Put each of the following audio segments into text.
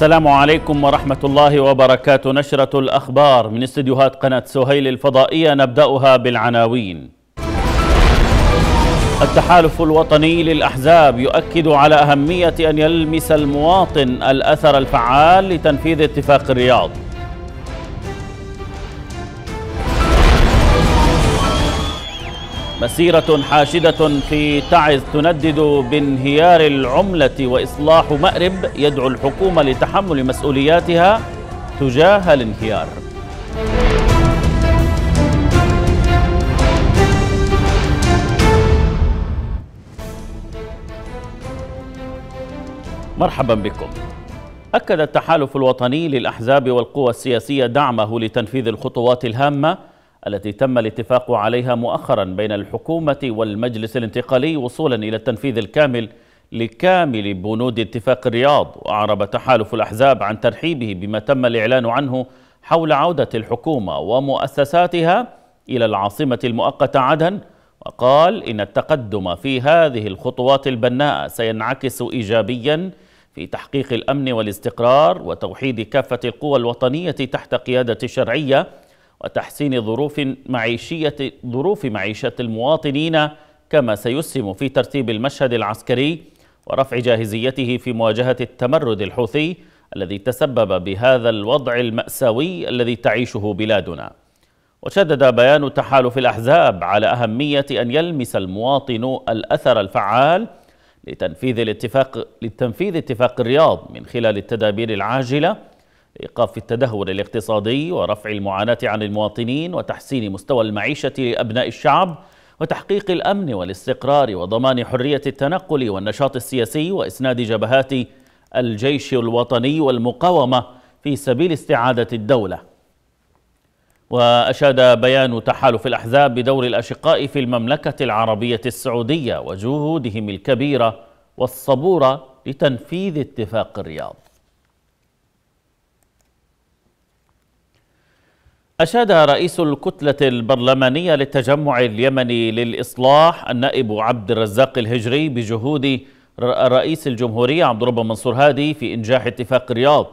السلام عليكم ورحمة الله وبركاته نشرة الأخبار من استديوهات قناة سهيل الفضائية نبدأها بالعناوين التحالف الوطني للأحزاب يؤكد على أهمية أن يلمس المواطن الأثر الفعال لتنفيذ اتفاق الرياض مسيرة حاشدة في تعز تندد بانهيار العملة وإصلاح مأرب يدعو الحكومة لتحمل مسؤولياتها تجاه الانهيار مرحبا بكم أكد التحالف الوطني للأحزاب والقوى السياسية دعمه لتنفيذ الخطوات الهامة التي تم الاتفاق عليها مؤخرا بين الحكومة والمجلس الانتقالي وصولا إلى التنفيذ الكامل لكامل بنود اتفاق الرياض وأعرب تحالف الأحزاب عن ترحيبه بما تم الإعلان عنه حول عودة الحكومة ومؤسساتها إلى العاصمة المؤقتة عدن وقال إن التقدم في هذه الخطوات البناءة سينعكس إيجابياً في تحقيق الأمن والاستقرار وتوحيد كافة القوى الوطنية تحت قيادة الشرعية وتحسين ظروف معيشية ظروف معيشة المواطنين كما سيسهم في ترتيب المشهد العسكري ورفع جاهزيته في مواجهة التمرد الحوثي الذي تسبب بهذا الوضع المأساوي الذي تعيشه بلادنا وشدد بيان تحالف الأحزاب على أهمية أن يلمس المواطن الأثر الفعال لتنفيذ الاتفاق لتنفيذ اتفاق الرياض من خلال التدابير العاجله إيقاف التدهور الاقتصادي ورفع المعاناة عن المواطنين وتحسين مستوى المعيشة لأبناء الشعب وتحقيق الأمن والاستقرار وضمان حرية التنقل والنشاط السياسي وإسناد جبهات الجيش الوطني والمقاومة في سبيل استعادة الدولة وأشاد بيان تحالف الأحزاب بدور الأشقاء في المملكة العربية السعودية وجهودهم الكبيرة والصبورة لتنفيذ اتفاق الرياض أشاد رئيس الكتلة البرلمانية للتجمع اليمني للإصلاح النائب عبد الرزاق الهجري بجهود رئيس الجمهورية عبد الرب منصور هادي في إنجاح اتفاق الرياض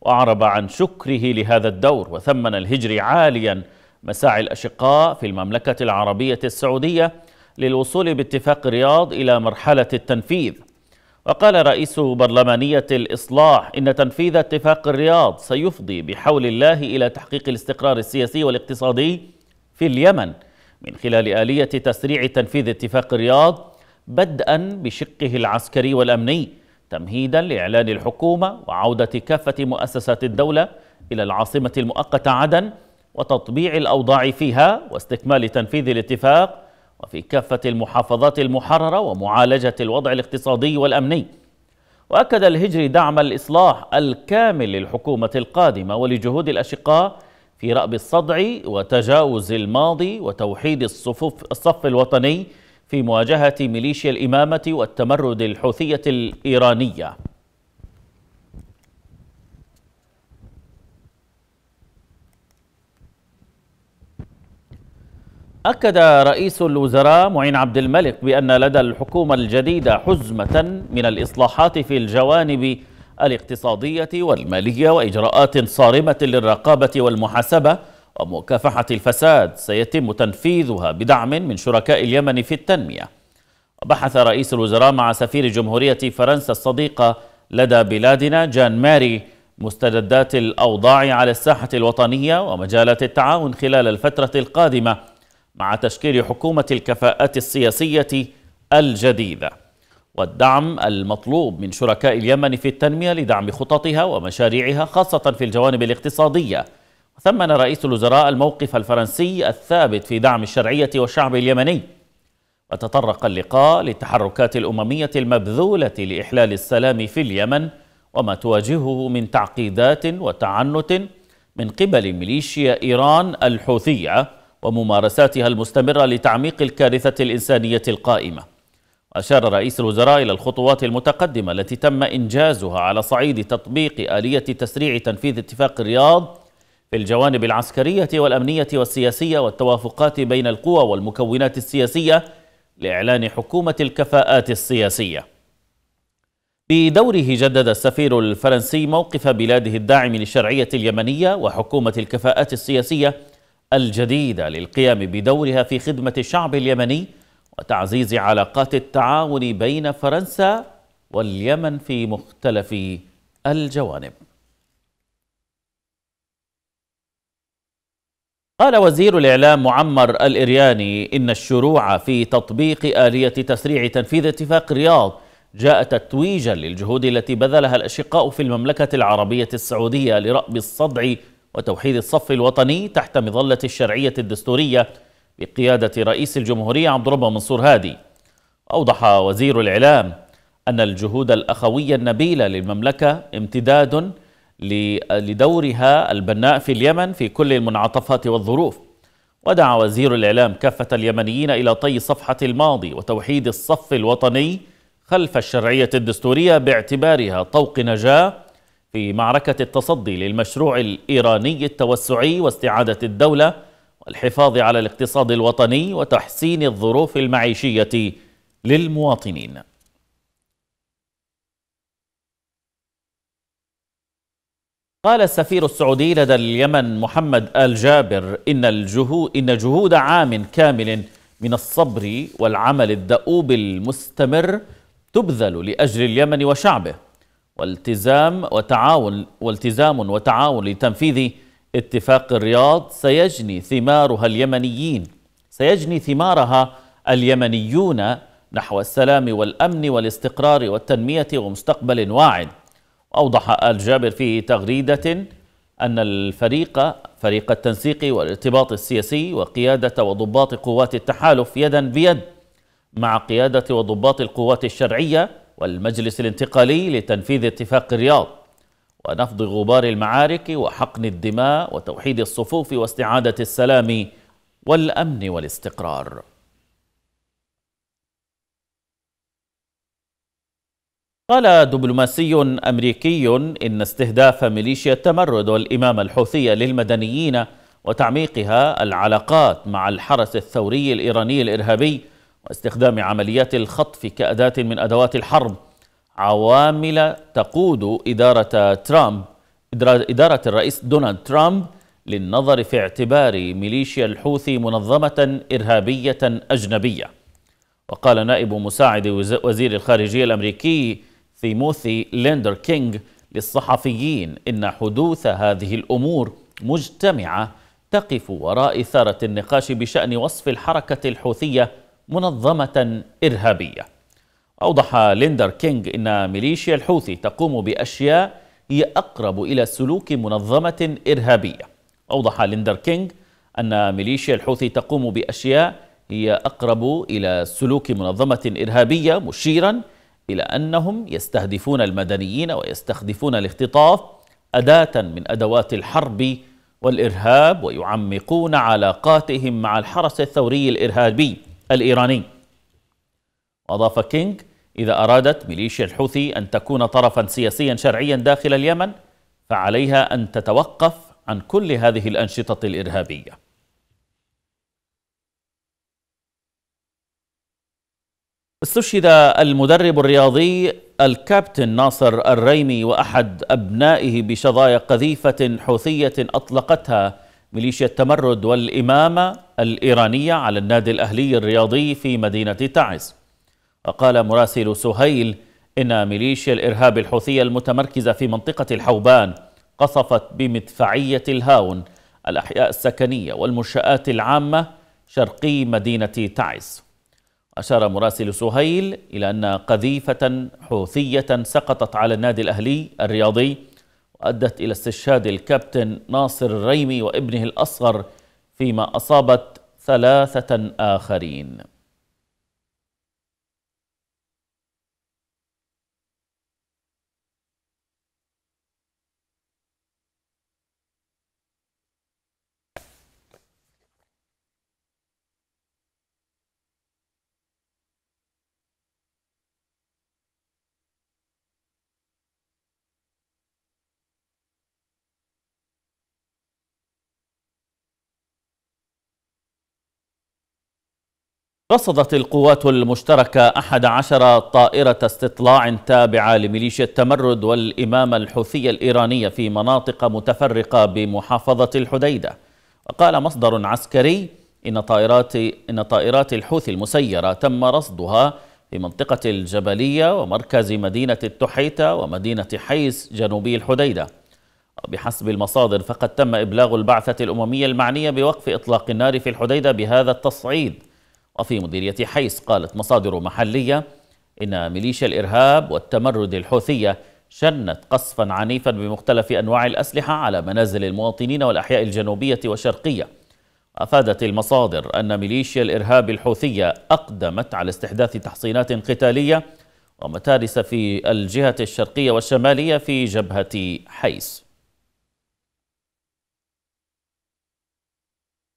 وأعرب عن شكره لهذا الدور وثمن الهجري عاليا مساعي الأشقاء في المملكة العربية السعودية للوصول باتفاق الرياض إلى مرحلة التنفيذ وقال رئيس برلمانية الإصلاح إن تنفيذ اتفاق الرياض سيفضي بحول الله إلى تحقيق الاستقرار السياسي والاقتصادي في اليمن من خلال آلية تسريع تنفيذ اتفاق الرياض بدءا بشقه العسكري والأمني تمهيدا لإعلان الحكومة وعودة كافة مؤسسات الدولة إلى العاصمة المؤقتة عدن وتطبيع الأوضاع فيها واستكمال تنفيذ الاتفاق وفي كافة المحافظات المحررة ومعالجة الوضع الاقتصادي والأمني وأكد الهجري دعم الإصلاح الكامل للحكومة القادمة ولجهود الأشقاء في رأب الصدع وتجاوز الماضي وتوحيد الصفوف الصف الوطني في مواجهة ميليشيا الإمامة والتمرد الحوثية الإيرانية أكد رئيس الوزراء معين عبد الملك بأن لدى الحكومة الجديدة حزمة من الإصلاحات في الجوانب الاقتصادية والمالية وإجراءات صارمة للرقابة والمحاسبة ومكافحة الفساد سيتم تنفيذها بدعم من شركاء اليمن في التنمية وبحث رئيس الوزراء مع سفير جمهورية فرنسا الصديقة لدى بلادنا جان ماري مستجدات الأوضاع على الساحة الوطنية ومجالات التعاون خلال الفترة القادمة مع تشكيل حكومة الكفاءات السياسية الجديدة والدعم المطلوب من شركاء اليمن في التنمية لدعم خططها ومشاريعها خاصة في الجوانب الاقتصادية ثمن رئيس الوزراء الموقف الفرنسي الثابت في دعم الشرعية والشعب اليمني وتطرق اللقاء للتحركات الأممية المبذولة لإحلال السلام في اليمن وما تواجهه من تعقيدات وتعنت من قبل ميليشيا إيران الحوثية وممارساتها المستمرة لتعميق الكارثة الإنسانية القائمة أشار رئيس الوزراء إلى الخطوات المتقدمة التي تم إنجازها على صعيد تطبيق آلية تسريع تنفيذ اتفاق الرياض في الجوانب العسكرية والأمنية والسياسية والتوافقات بين القوى والمكونات السياسية لإعلان حكومة الكفاءات السياسية بدوره جدد السفير الفرنسي موقف بلاده الداعم للشرعية اليمنية وحكومة الكفاءات السياسية الجديدة للقيام بدورها في خدمة الشعب اليمني وتعزيز علاقات التعاون بين فرنسا واليمن في مختلف الجوانب قال وزير الإعلام معمر الإرياني إن الشروع في تطبيق آلية تسريع تنفيذ اتفاق رياض جاء تتويجا للجهود التي بذلها الأشقاء في المملكة العربية السعودية لرأب الصدع وتوحيد الصف الوطني تحت مظلة الشرعية الدستورية بقيادة رئيس الجمهورية عبد الرب منصور هادي أوضح وزير الإعلام أن الجهود الأخوية النبيلة للمملكة امتداد لدورها البناء في اليمن في كل المنعطفات والظروف ودعا وزير الإعلام كافة اليمنيين إلى طي صفحة الماضي وتوحيد الصف الوطني خلف الشرعية الدستورية باعتبارها طوق نجاة في معركة التصدي للمشروع الإيراني التوسعي واستعادة الدولة والحفاظ على الاقتصاد الوطني وتحسين الظروف المعيشية للمواطنين قال السفير السعودي لدى اليمن محمد آل جابر إن, الجهو إن جهود عام كامل من الصبر والعمل الدؤوب المستمر تبذل لأجل اليمن وشعبه والتزام وتعاون والتزام وتعاون لتنفيذ اتفاق الرياض سيجني ثمارها اليمنيين سيجني ثمارها اليمنيون نحو السلام والأمن والاستقرار والتنمية ومستقبل واعد أوضح آل جابر في تغريدة أن الفريق فريق التنسيق والارتباط السياسي وقيادة وضباط قوات التحالف يدا بيد مع قيادة وضباط القوات الشرعية والمجلس الانتقالي لتنفيذ اتفاق الرياض ونفض غبار المعارك وحقن الدماء وتوحيد الصفوف واستعادة السلام والأمن والاستقرار قال دبلوماسي أمريكي إن استهداف ميليشيا التمرد والإمامة الحوثية للمدنيين وتعميقها العلاقات مع الحرس الثوري الإيراني الإرهابي واستخدام عمليات الخطف كأداة من أدوات الحرب عوامل تقود إدارة ترامب إدارة الرئيس دونالد ترامب للنظر في اعتبار ميليشيا الحوثي منظمة إرهابية أجنبية وقال نائب مساعد وزير الخارجية الأمريكي تيموثي ليندر كينغ للصحفيين إن حدوث هذه الأمور مجتمعة تقف وراء إثارة النقاش بشأن وصف الحركة الحوثية منظمة إرهابية أوضح ليندر كينج أن ميليشيا الحوثي تقوم بأشياء هي أقرب إلى سلوك منظمة إرهابية أوضح ليندر كينج أن ميليشيا الحوثي تقوم بأشياء هي أقرب إلى سلوك منظمة إرهابية مشيرا إلى أنهم يستهدفون المدنيين ويستخدمون الاختطاف أداة من أدوات الحرب والإرهاب ويعمقون علاقاتهم مع الحرس الثوري الإرهابي الإيراني وأضاف كينج إذا أرادت ميليشيا الحوثي أن تكون طرفا سياسيا شرعيا داخل اليمن فعليها أن تتوقف عن كل هذه الأنشطة الإرهابية استشهد المدرب الرياضي الكابتن ناصر الريمي وأحد أبنائه بشظايا قذيفة حوثية أطلقتها ميليشيا التمرد والإمامة الإيرانية على النادي الأهلي الرياضي في مدينة تعز وقال مراسل سهيل إن ميليشيا الإرهاب الحوثية المتمركزة في منطقة الحوبان قصفت بمدفعية الهاون الأحياء السكنية والمنشآت العامة شرقي مدينة تعز أشار مراسل سهيل إلى أن قذيفة حوثية سقطت على النادي الأهلي الرياضي وأدت إلى استشهاد الكابتن ناصر الريمي وابنه الأصغر فيما أصابت ثلاثة آخرين رصدت القوات المشتركة أحد عشر طائرة استطلاع تابعة لميليشيا التمرد والإمامة الحوثية الإيرانية في مناطق متفرقة بمحافظة الحديدة وقال مصدر عسكري إن طائرات, إن طائرات الحوثي المسيرة تم رصدها في منطقة الجبلية ومركز مدينة التحيتة ومدينة حيس جنوبي الحديدة وبحسب المصادر فقد تم إبلاغ البعثة الأممية المعنية بوقف إطلاق النار في الحديدة بهذا التصعيد وفي مديرية حيس قالت مصادر محلية إن ميليشيا الإرهاب والتمرد الحوثية شنت قصفا عنيفا بمختلف أنواع الأسلحة على منازل المواطنين والأحياء الجنوبية والشرقية أفادت المصادر أن ميليشيا الإرهاب الحوثية أقدمت على استحداث تحصينات قتالية ومتارس في الجهة الشرقية والشمالية في جبهة حيس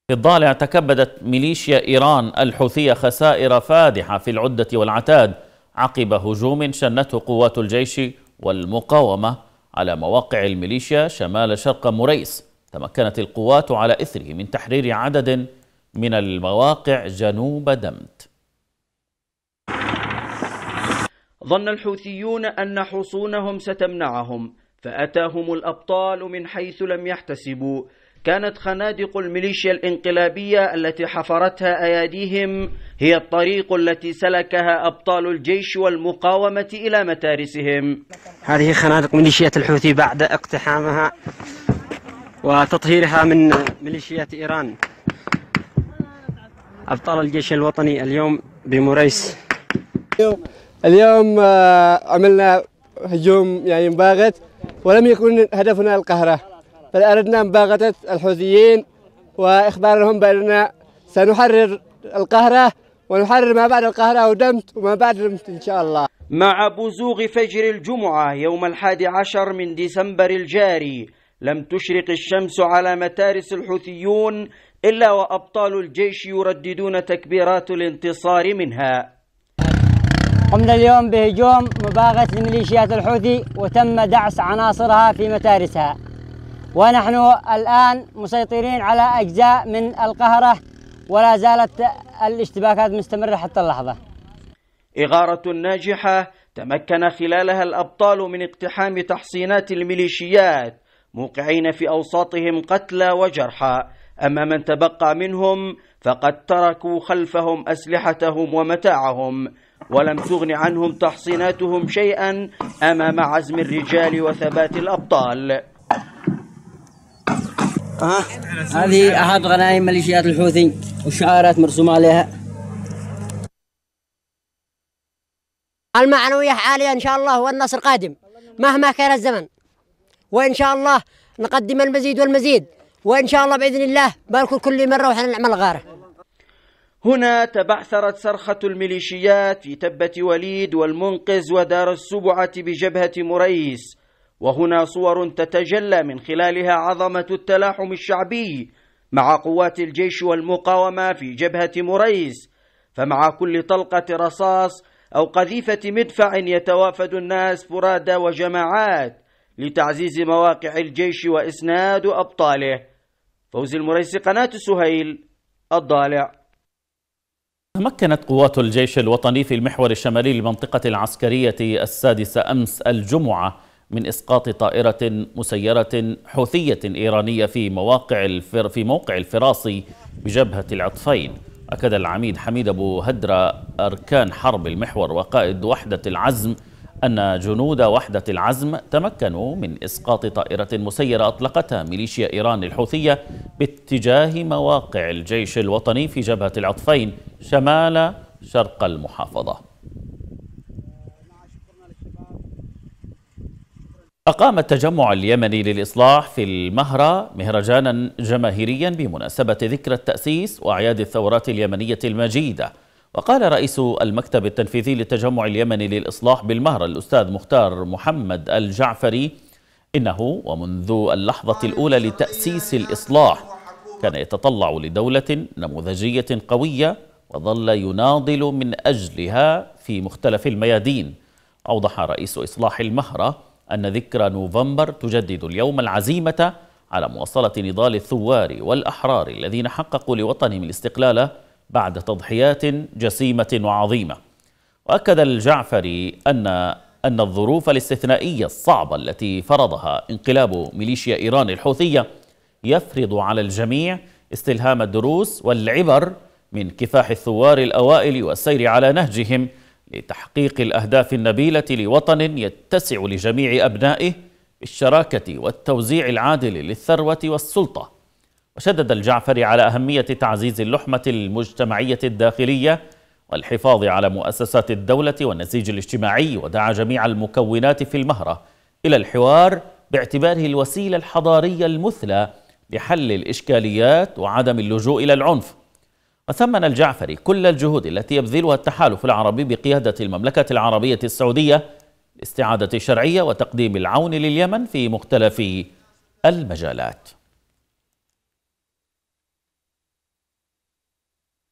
في الضالع تكبدت ميليشيا إيران الحوثية خسائر فادحة في العدة والعتاد عقب هجوم شنته قوات الجيش والمقاومة على مواقع الميليشيا شمال شرق مريس تمكنت القوات على إثره من تحرير عدد من المواقع جنوب دمت ظن الحوثيون أن حصونهم ستمنعهم فأتاهم الأبطال من حيث لم يحتسبوا كانت خنادق الميليشيا الانقلابية التي حفرتها أياديهم هي الطريق التي سلكها أبطال الجيش والمقاومة إلى متارسهم هذه خنادق ميليشيات الحوثي بعد اقتحامها وتطهيرها من ميليشيات إيران أبطال الجيش الوطني اليوم بموريس اليوم آه، عملنا هجوم يعني باغت ولم يكن هدفنا القهره بل أردنا مباغتة الحوثيين وإخبارهم بأننا سنحرر القاهرة ونحرر ما بعد القاهرة ودمت وما بعد دمت إن شاء الله مع بزوغ فجر الجمعة يوم الحادي عشر من ديسمبر الجاري لم تشرق الشمس على متارس الحوثيون إلا وأبطال الجيش يرددون تكبيرات الانتصار منها قمنا اليوم بهجوم مباغت لميليشيات الحوثي وتم دعس عناصرها في متارسها ونحن الآن مسيطرين على أجزاء من القهرة ولا زالت الاشتباكات مستمرة حتى اللحظة إغارة ناجحة تمكن خلالها الأبطال من اقتحام تحصينات الميليشيات موقعين في أوساطهم قتلى وجرحى أما من تبقى منهم فقد تركوا خلفهم أسلحتهم ومتاعهم ولم تغن عنهم تحصيناتهم شيئا أمام عزم الرجال وثبات الأبطال ها هذه احد غنائم ميليشيات الحوثي والشعارات مرسومه عليها المعنويه عاليه ان شاء الله والنصر قادم مهما كان الزمن وان شاء الله نقدم المزيد والمزيد وان شاء الله باذن الله بالكل كل مره روح نعمل غاره هنا تبعثرت صرخة الميليشيات في تبة وليد والمنقذ ودار السبعة بجبهة مريس وهنا صور تتجلى من خلالها عظمة التلاحم الشعبي مع قوات الجيش والمقاومة في جبهة مريس فمع كل طلقة رصاص أو قذيفة مدفع يتوافد الناس فرادى وجماعات لتعزيز مواقع الجيش وإسناد أبطاله فوز المريسي قناة سهيل الضالع تمكنت قوات الجيش الوطني في المحور الشمالي للمنطقة العسكرية السادسة أمس الجمعة من إسقاط طائرة مسيرة حوثية إيرانية في مواقع الفر في موقع الفراسي بجبهة العطفين أكد العميد حميد أبو هدرة أركان حرب المحور وقائد وحدة العزم أن جنود وحدة العزم تمكنوا من إسقاط طائرة مسيرة أطلقتها ميليشيا إيران الحوثية باتجاه مواقع الجيش الوطني في جبهة العطفين شمال شرق المحافظة أقام التجمع اليمني للإصلاح في المهرة مهرجانا جماهيريا بمناسبة ذكرى التأسيس وأعياد الثورات اليمنية المجيدة وقال رئيس المكتب التنفيذي للتجمع اليمني للإصلاح بالمهرة الأستاذ مختار محمد الجعفري إنه ومنذ اللحظة الأولى لتأسيس الإصلاح كان يتطلع لدولة نموذجية قوية وظل يناضل من أجلها في مختلف الميادين أوضح رئيس إصلاح المهرة أن ذكرى نوفمبر تجدد اليوم العزيمة على مواصلة نضال الثوار والأحرار الذين حققوا لوطنهم الاستقلال بعد تضحيات جسيمة وعظيمة وأكد الجعفري أن أن الظروف الاستثنائية الصعبة التي فرضها انقلاب ميليشيا إيران الحوثية يفرض على الجميع استلهام الدروس والعبر من كفاح الثوار الأوائل والسير على نهجهم لتحقيق الأهداف النبيلة لوطن يتسع لجميع أبنائه بالشراكة والتوزيع العادل للثروة والسلطة وشدد الجعفري على أهمية تعزيز اللحمة المجتمعية الداخلية والحفاظ على مؤسسات الدولة والنسيج الاجتماعي ودعا جميع المكونات في المهرة إلى الحوار باعتباره الوسيلة الحضارية المثلى لحل الإشكاليات وعدم اللجوء إلى العنف وثمن الجعفري كل الجهود التي يبذلها التحالف العربي بقيادة المملكة العربية السعودية لاستعادة الشرعية وتقديم العون لليمن في مختلف المجالات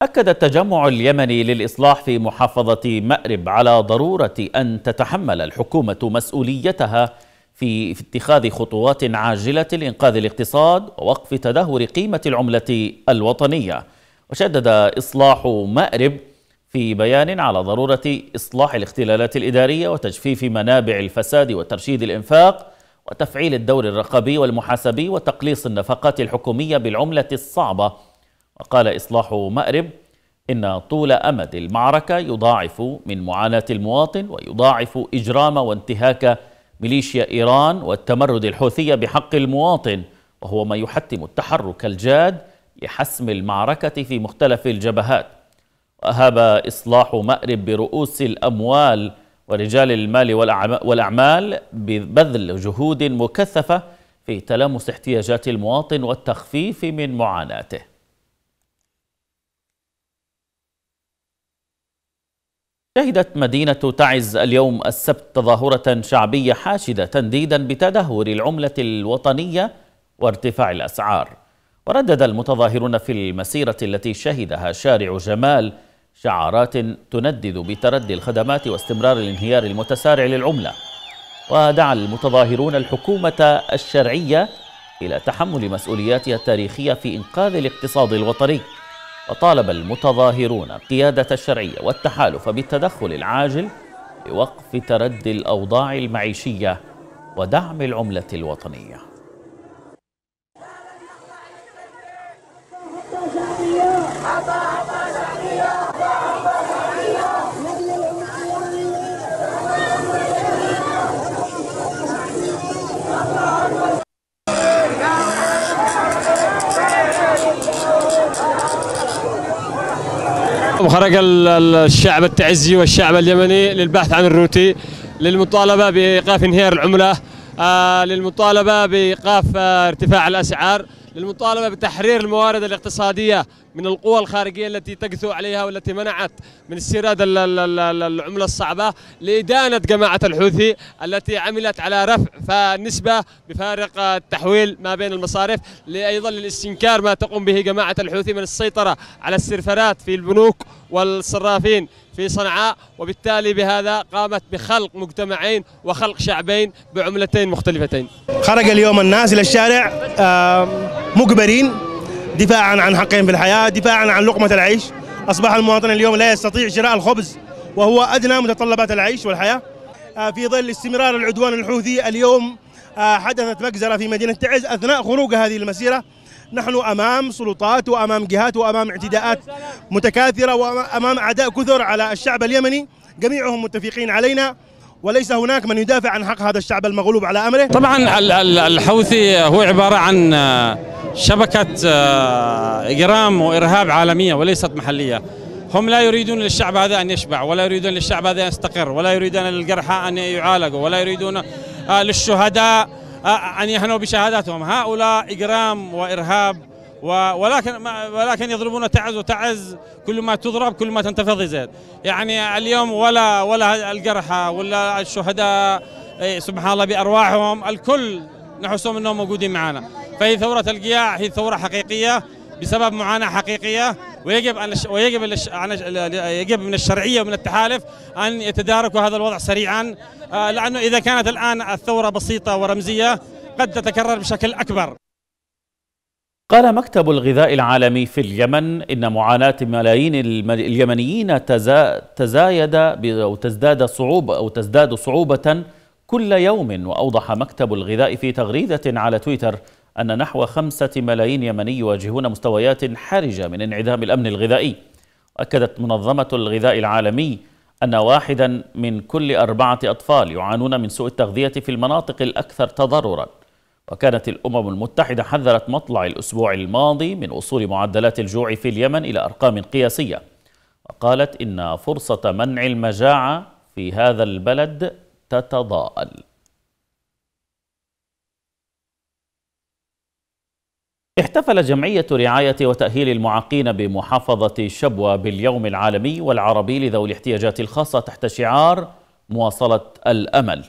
أكد التجمع اليمني للإصلاح في محافظة مأرب على ضرورة أن تتحمل الحكومة مسؤوليتها في اتخاذ خطوات عاجلة لإنقاذ الاقتصاد ووقف تدهور قيمة العملة الوطنية وشدد إصلاح مأرب في بيان على ضرورة إصلاح الاختلالات الإدارية وتجفيف منابع الفساد وترشيد الإنفاق وتفعيل الدور الرقابي والمحاسبي وتقليص النفقات الحكومية بالعملة الصعبة وقال إصلاح مأرب إن طول أمد المعركة يضاعف من معاناة المواطن ويضاعف إجرام وانتهاك ميليشيا إيران والتمرد الحوثية بحق المواطن وهو ما يحتم التحرك الجاد لحسم المعركة في مختلف الجبهات وأهاب إصلاح مأرب برؤوس الأموال ورجال المال والأعمال ببذل جهود مكثفة في تلامس احتياجات المواطن والتخفيف من معاناته شهدت مدينة تعز اليوم السبت تظاهرة شعبية حاشدة تنديدا بتدهور العملة الوطنية وارتفاع الأسعار وردد المتظاهرون في المسيرة التي شهدها شارع جمال شعارات تندد بتردي الخدمات واستمرار الانهيار المتسارع للعملة ودعا المتظاهرون الحكومة الشرعية إلى تحمل مسؤولياتها التاريخية في إنقاذ الاقتصاد الوطني وطالب المتظاهرون قيادة الشرعية والتحالف بالتدخل العاجل لوقف تردي الأوضاع المعيشية ودعم العملة الوطنية خرج الشعب التعزي والشعب اليمني للبحث عن الروتي للمطالبة بإيقاف انهيار العملة آه، للمطالبة بإيقاف آه، ارتفاع الأسعار للمطالبة بتحرير الموارد الاقتصادية من القوى الخارجية التي تكثو عليها والتي منعت من استيراد العملة الصعبة لإدانة جماعة الحوثي التي عملت على رفع فالنسبة بفارق التحويل ما بين المصارف أيضا للاستنكار ما تقوم به جماعة الحوثي من السيطرة على السيرفرات في البنوك والصرافين في صنعاء وبالتالي بهذا قامت بخلق مجتمعين وخلق شعبين بعملتين مختلفتين خرج اليوم الناس إلى الشارع مجبرين دفاعا عن حقهم في الحياة دفاعا عن لقمة العيش أصبح المواطن اليوم لا يستطيع شراء الخبز وهو أدنى متطلبات العيش والحياة آه، في ظل استمرار العدوان الحوثي اليوم آه، حدثت مجزرة في مدينة تعز أثناء خروج هذه المسيرة نحن أمام سلطات وأمام جهات وأمام اعتداءات متكاثرة وأمام أعداء كثر على الشعب اليمني جميعهم متفقين علينا وليس هناك من يدافع عن حق هذا الشعب المغلوب على امره طبعا الحوثي هو عباره عن آه، شبكه آه، اجرام وارهاب عالميه وليست محليه هم لا يريدون للشعب هذا ان يشبع ولا يريدون للشعب هذا ان يستقر ولا يريدون للجرحى ان يعالجوا ولا يريدون آه، للشهداء ان يهنوا بشهاداتهم هؤلاء اجرام وارهاب ولكن ولكن يضربون تعز وتعز كل ما تضرب كل ما تنتفض زيد يعني اليوم ولا ولا الجرحى ولا الشهداء سبحان الله بارواحهم الكل نحسهم انهم موجودين معنا فهي ثوره القياع هي ثوره حقيقيه بسبب معاناه حقيقيه ويجب ان ويجب يجب من الشرعيه ومن التحالف ان يتداركوا هذا الوضع سريعا آه، لانه اذا كانت الان الثوره بسيطه ورمزيه قد تتكرر بشكل اكبر قال مكتب الغذاء العالمي في اليمن إن معاناة ملايين اليمنيين تزا تزايد أو تزداد صعوبة أو تزداد صعوبة كل يوم وأوضح مكتب الغذاء في تغريدة على تويتر أن نحو خمسة ملايين يمني يواجهون مستويات حرجة من انعدام الأمن الغذائي أكدت منظمة الغذاء العالمي أن واحدا من كل أربعة أطفال يعانون من سوء التغذية في المناطق الأكثر تضرراً وكانت الأمم المتحدة حذرت مطلع الأسبوع الماضي من وصول معدلات الجوع في اليمن إلى أرقام قياسية وقالت إن فرصة منع المجاعة في هذا البلد تتضاءل احتفل جمعية رعاية وتأهيل المعاقين بمحافظة شبوة باليوم العالمي والعربي لذوي الاحتياجات الخاصة تحت شعار مواصلة الأمل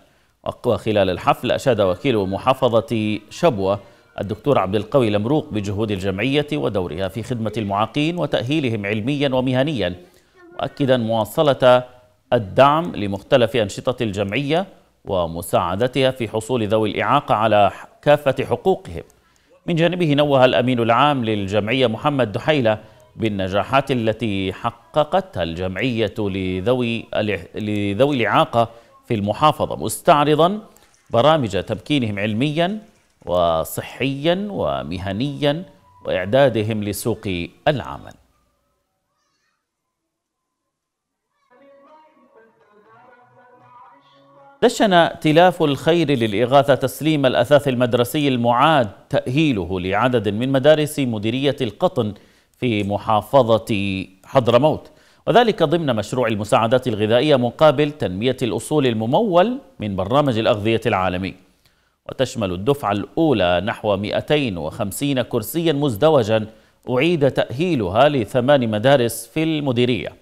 وخلال الحفل أشاد وكيل محافظة شبوة الدكتور عبد القوي لمروق بجهود الجمعية ودورها في خدمة المعاقين وتأهيلهم علميا ومهنيا مؤكدا مواصلة الدعم لمختلف أنشطة الجمعية ومساعدتها في حصول ذوي الإعاقة على كافة حقوقهم من جانبه نوه الأمين العام للجمعية محمد دحيلة بالنجاحات التي حققتها الجمعية لذوي, لذوي الإعاقة في المحافظة مستعرضا برامج تمكينهم علميا وصحيا ومهنيا وإعدادهم لسوق العمل دشن تلاف الخير للإغاثة تسليم الأثاث المدرسي المعاد تأهيله لعدد من مدارس مديرية القطن في محافظة حضرموت وذلك ضمن مشروع المساعدات الغذائية مقابل تنمية الأصول الممول من برنامج الأغذية العالمي وتشمل الدفعة الأولى نحو 250 كرسيا مزدوجا أعيد تأهيلها لثمان مدارس في المديرية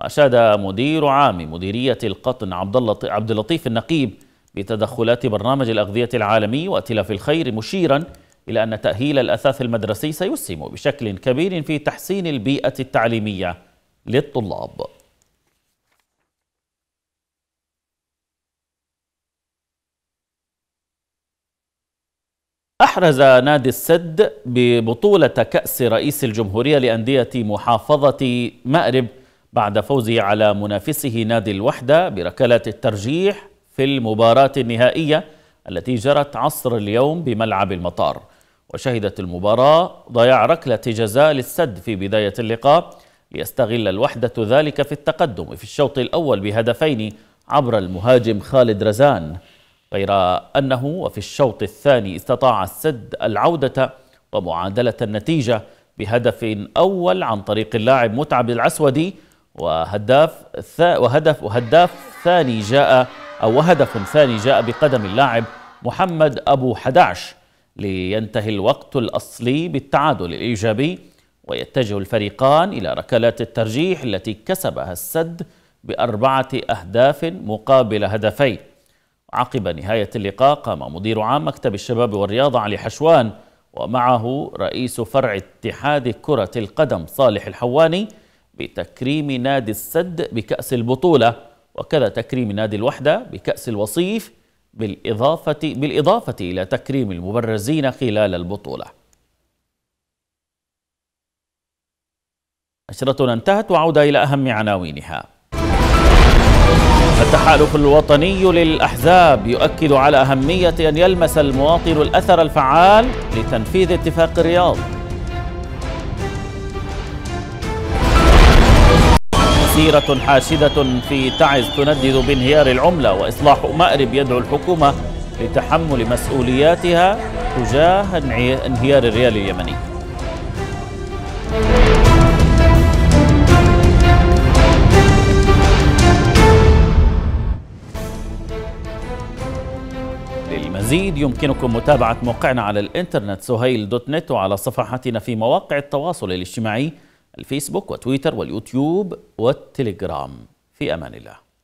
وأشاد مدير عام مديرية القطن عبد اللطيف النقيب بتدخلات برنامج الأغذية العالمي وأتلاف الخير مشيرا إلى أن تأهيل الأثاث المدرسي سيسهم بشكل كبير في تحسين البيئة التعليمية للطلاب أحرز نادي السد ببطولة كأس رئيس الجمهورية لأندية محافظة مأرب بعد فوزه على منافسه نادي الوحدة بركلات الترجيح في المباراة النهائية التي جرت عصر اليوم بملعب المطار وشهدت المباراة ضياع ركلة جزاء للسد في بداية اللقاء ليستغل الوحدة ذلك في التقدم في الشوط الأول بهدفين عبر المهاجم خالد رزان غير أنه وفي الشوط الثاني استطاع السد العودة ومعادلة النتيجة بهدف أول عن طريق اللاعب متعب العسودي وهداف وهدف وهداف ثاني جاء أو هدف ثاني جاء بقدم اللاعب محمد أبو حداش لينتهي الوقت الأصلي بالتعادل الإيجابي ويتجه الفريقان إلى ركلات الترجيح التي كسبها السد بأربعة أهداف مقابل هدفين عقب نهاية اللقاء قام مدير عام مكتب الشباب والرياضة علي حشوان ومعه رئيس فرع اتحاد كرة القدم صالح الحواني بتكريم نادي السد بكأس البطولة وكذا تكريم نادي الوحدة بكأس الوصيف بالإضافة, بالإضافة إلى تكريم المبرزين خلال البطولة نشرتنا انتهت وعودة إلى أهم عناوينها التحالف الوطني للأحزاب يؤكد على أهمية أن يلمس المواطن الأثر الفعال لتنفيذ اتفاق الرياض سيرة حاشدة في تعز تندد بانهيار العملة وإصلاح مأرب يدعو الحكومة لتحمل مسؤولياتها تجاه انهيار الريال اليمني المزيد يمكنكم متابعة موقعنا على الإنترنت سهيل دوت نت وعلى صفحتنا في مواقع التواصل الاجتماعي الفيسبوك وتويتر واليوتيوب والتليجرام في أمان الله